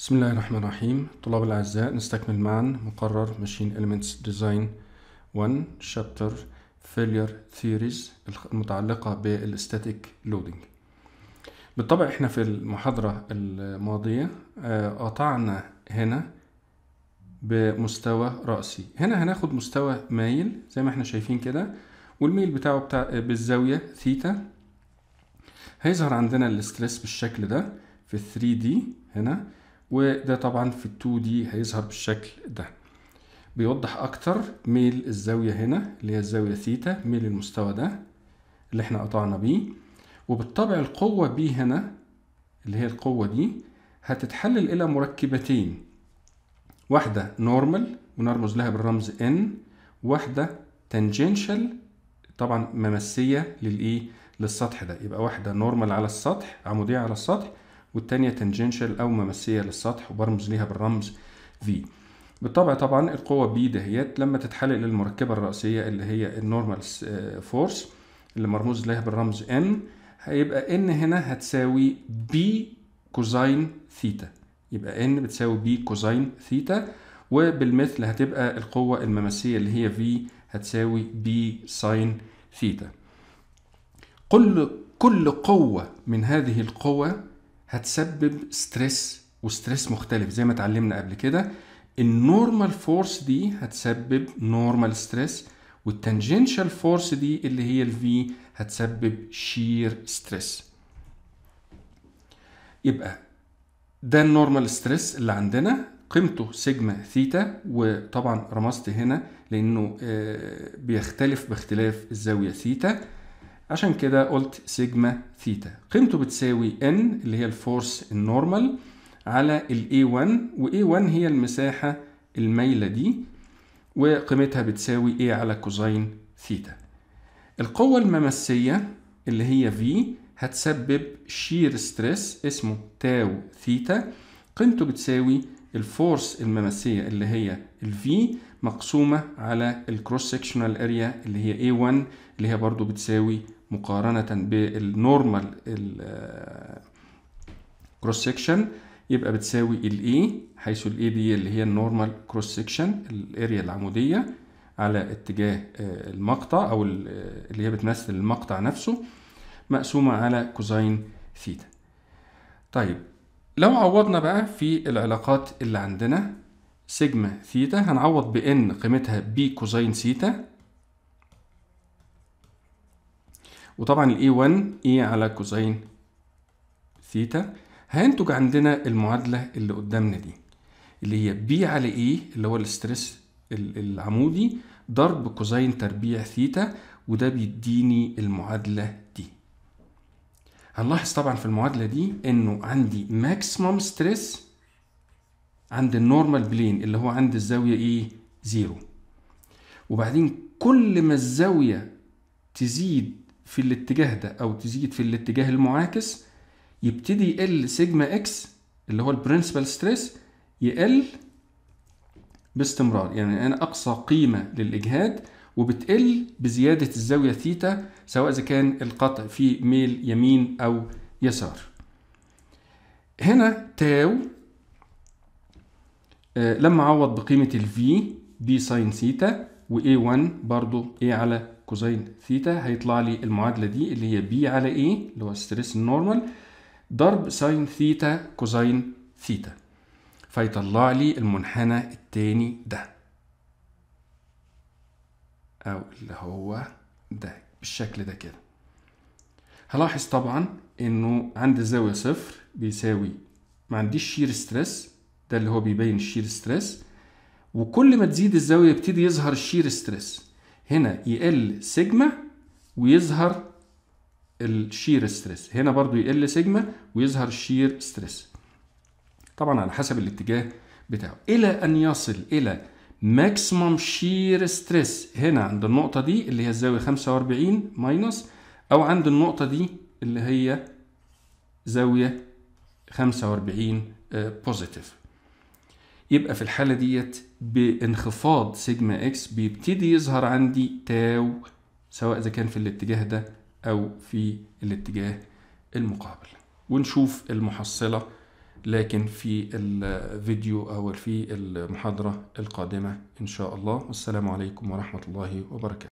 بسم الله الرحمن الرحيم طلاب الأعزاء نستكمل معا مقرر ماشين Elements Design 1 Chapter Failure Theories المتعلقة بالاستاتيك لودينج بالطبع احنا في المحاضرة الماضية آه، قطعنا هنا بمستوى رأسي هنا هناخد مستوى مايل زي ما احنا شايفين كده والميل بتاعه بتاع آه، بالزاوية ثيتا هيظهر عندنا الاسترس بالشكل ده في 3 دي هنا وده طبعا في ال 2 دي هيظهر بالشكل ده بيوضح اكتر ميل الزاوية هنا اللي هي الزاوية ثيتا ميل المستوى ده اللي احنا قطعنا بيه وبالطبع القوة بي هنا اللي هي القوة دي هتتحلل إلى مركبتين واحدة نورمال ونرمز لها بالرمز N واحدة تانجنشال طبعا ممسية للإيه للسطح ده يبقى واحدة نورمال على السطح عمودية على السطح والتانية تنجنشال أو ممسية للسطح وبرمز ليها بالرمز V بالطبع طبعا القوة B دهيت لما تتحلق للمركبة الرئيسية اللي هي النورمال آه، فورس اللي مرموز لها بالرمز N هيبقى N هنا هتساوي B كوزين ثيتا يبقى N بتساوي B كوزين ثيتا وبالمثل هتبقى القوة الممسية اللي هي V هتساوي B ساين ثيتا كل كل قوة من هذه القوى هتسبب ستريس وستريس مختلف زي ما اتعلمنا قبل كده النورمال فورس دي هتسبب نورمال ستريس والتانجنشال فورس دي اللي هي الفي هتسبب شير ستريس يبقى ده النورمال ستريس اللي عندنا قيمته سيجما ثيتا وطبعا رمزت هنا لانه آه، بيختلف باختلاف الزاويه ثيتا عشان كده قلت سيجما ثيتا قيمته بتساوي N اللي هي الفورس النورمال على ال A1 و A1 هي المساحة المايلة دي وقيمتها بتساوي A على كوزين ثيتا القوة الممسية اللي هي V هتسبب شير ستريس اسمه تاو ثيتا قيمته بتساوي الفورس الممسية اللي هي الفي مقسومة على الكروس سكشنال اريا اللي هي A1 اللي هي برضو بتساوي مقارنه بالنورمال الكروس سكشن يبقى بتساوي الـ A e، حيث الـ A e دي اللي هي النورمال كروس سكشن الاريا العموديه على اتجاه آه، المقطع او آه، اللي هي بتمثل المقطع نفسه مقسومه على كوزين ثيتا طيب لو عوضنا بقى في العلاقات اللي عندنا سيجما ثيتا هنعوض بان قيمتها بي كوزين ثيتا وطبعا A 1 a على كوساين ثيتا هينتج عندنا المعادله اللي قدامنا دي اللي هي B على A اللي هو الاسترس العمودي ضرب كوزين تربيع ثيتا وده بيديني المعادلة دي هنلاحظ طبعا في المعادلة دي انه عندي ماكسيمم ستريس عند النورمال بلين اللي هو عند الزاوية ايه زيرو وبعدين كل ما الزاوية تزيد في الاتجاه ده او تزيد في الاتجاه المعاكس يبتدي يقل سيجما اكس اللي هو البرنسبل ستريس يقل باستمرار يعني انا اقصى قيمه للاجهاد وبتقل بزياده الزاويه ثيتا سواء اذا كان القطع في ميل يمين او يسار هنا تاو آه، لما اعوض بقيمه الفي دي ساين ثيتا و A1 برضو A إيه على كوزين ثيتا هيطلع لي المعادلة دي اللي هي B على A إيه، اللي هو الستريس النورمال ضرب ساين ثيتا كوزين ثيتا فيطلع لي المنحنى التاني ده أو اللي هو ده بالشكل ده كده هلاحظ طبعا انه عند الزاوية صفر بيساوي ما عنديش شير ستريس ده اللي هو بيبين الشير ستريس وكل ما تزيد الزاوية يبتدي يظهر الشير ستريس هنا يقل سيجما ويظهر الشير ستريس هنا برضو يقل سيجما ويظهر الشير ستريس طبعا على حسب الاتجاه بتاعه الى ان يصل الى ماكسيمم شير ستريس هنا عند النقطة دي اللي هي الزاوية 45 ماينس او عند النقطة دي اللي هي زاوية 45 بوزيتيف يبقى في الحالة ديت بانخفاض سيجما اكس بيبتدي يظهر عندي تاو سواء إذا كان في الاتجاه ده أو في الاتجاه المقابل ونشوف المحصلة لكن في الفيديو أو في المحاضرة القادمة إن شاء الله والسلام عليكم ورحمة الله وبركاته